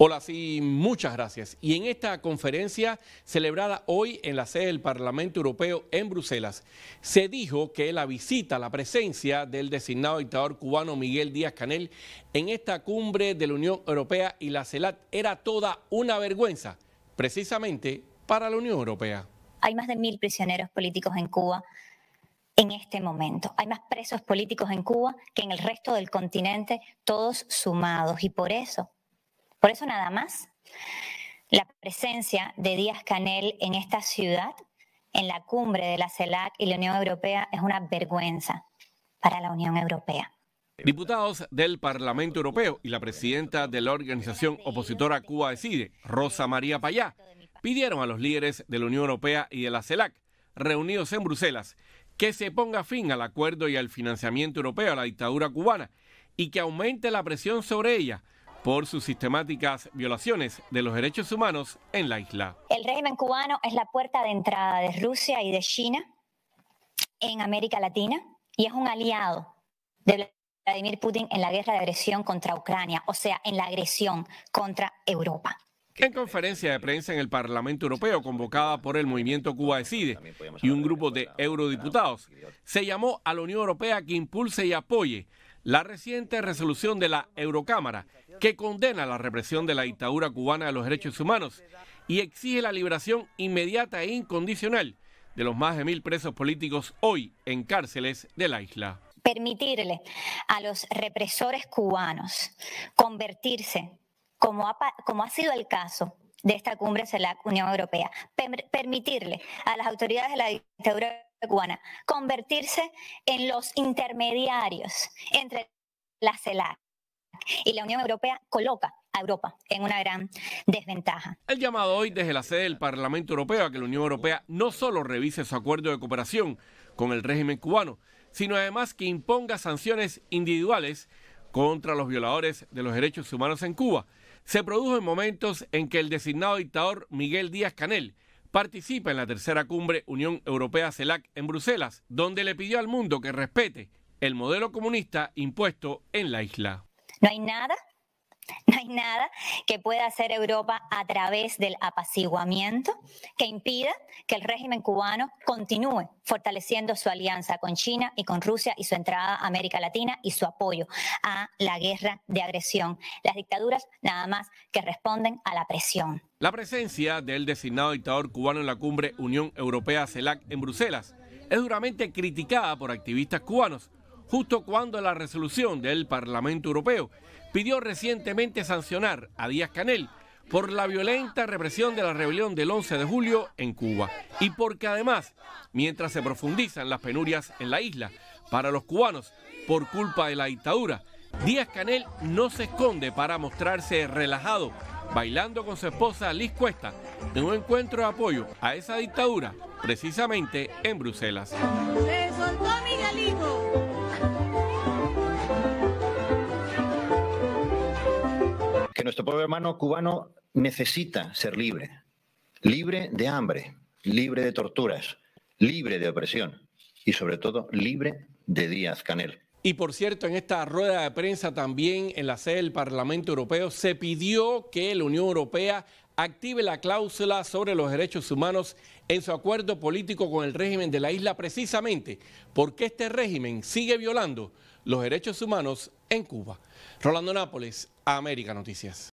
Hola, sí, muchas gracias. Y en esta conferencia celebrada hoy en la sede del Parlamento Europeo en Bruselas, se dijo que la visita, la presencia del designado dictador cubano Miguel Díaz Canel en esta cumbre de la Unión Europea y la CELAT era toda una vergüenza, precisamente para la Unión Europea. Hay más de mil prisioneros políticos en Cuba en este momento. Hay más presos políticos en Cuba que en el resto del continente, todos sumados. Y por eso por eso nada más la presencia de Díaz Canel en esta ciudad, en la cumbre de la CELAC y la Unión Europea, es una vergüenza para la Unión Europea. Diputados del Parlamento Europeo y la presidenta de la organización opositora Cuba Decide, Rosa María Payá, pidieron a los líderes de la Unión Europea y de la CELAC, reunidos en Bruselas, que se ponga fin al acuerdo y al financiamiento europeo a la dictadura cubana y que aumente la presión sobre ella por sus sistemáticas violaciones de los derechos humanos en la isla. El régimen cubano es la puerta de entrada de Rusia y de China en América Latina y es un aliado de Vladimir Putin en la guerra de agresión contra Ucrania, o sea, en la agresión contra Europa. En conferencia de prensa en el Parlamento Europeo convocada por el movimiento Cuba Decide y un grupo de eurodiputados, se llamó a la Unión Europea que impulse y apoye la reciente resolución de la Eurocámara que condena la represión de la dictadura cubana de los derechos humanos y exige la liberación inmediata e incondicional de los más de mil presos políticos hoy en cárceles de la isla. Permitirle a los represores cubanos convertirse, como ha, sido el caso de esta cumbre la Unión Europea, permitirle a las autoridades de la dictadura cubana, convertirse en los intermediarios entre la CELAC y la Unión Europea coloca a Europa en una gran desventaja. El llamado hoy desde la sede del Parlamento Europeo a que la Unión Europea no solo revise su acuerdo de cooperación con el régimen cubano, sino además que imponga sanciones individuales contra los violadores de los derechos humanos en Cuba. Se produjo en momentos en que el designado dictador Miguel Díaz Canel participa en la tercera cumbre Unión Europea-CELAC en Bruselas, donde le pidió al mundo que respete el modelo comunista impuesto en la isla. No hay nada No hay nada que pueda hacer Europa a través del apaciguamiento que impida que el régimen cubano continúe fortaleciendo su alianza con China y con Rusia y su entrada a América Latina y su apoyo a la guerra de agresión. Las dictaduras nada más que responden a la presión. La presencia del designado dictador cubano en la cumbre Unión Europea-CELAC en Bruselas es duramente criticada por activistas cubanos justo cuando la resolución del Parlamento Europeo pidió recientemente sancionar a Díaz Canel por la violenta represión de la rebelión del 11 de julio en Cuba y porque además, mientras se profundizan las penurias en la isla para los cubanos por culpa de la dictadura, Díaz Canel no se esconde para mostrarse relajado, bailando con su esposa Liz Cuesta en un encuentro de apoyo a esa dictadura, precisamente en Bruselas. nuestro pobre hermano cubano necesita ser libre, libre de hambre, libre de torturas, libre de opresión y sobre todo libre de Díaz Canel. Y por cierto, en esta rueda de prensa también en la sede del Parlamento Europeo se pidió que la Unión Europea active la cláusula sobre los derechos humanos en su acuerdo político con el régimen de la isla precisamente porque este régimen sigue violando los derechos humanos en Cuba. Rolando Nápoles, América Noticias.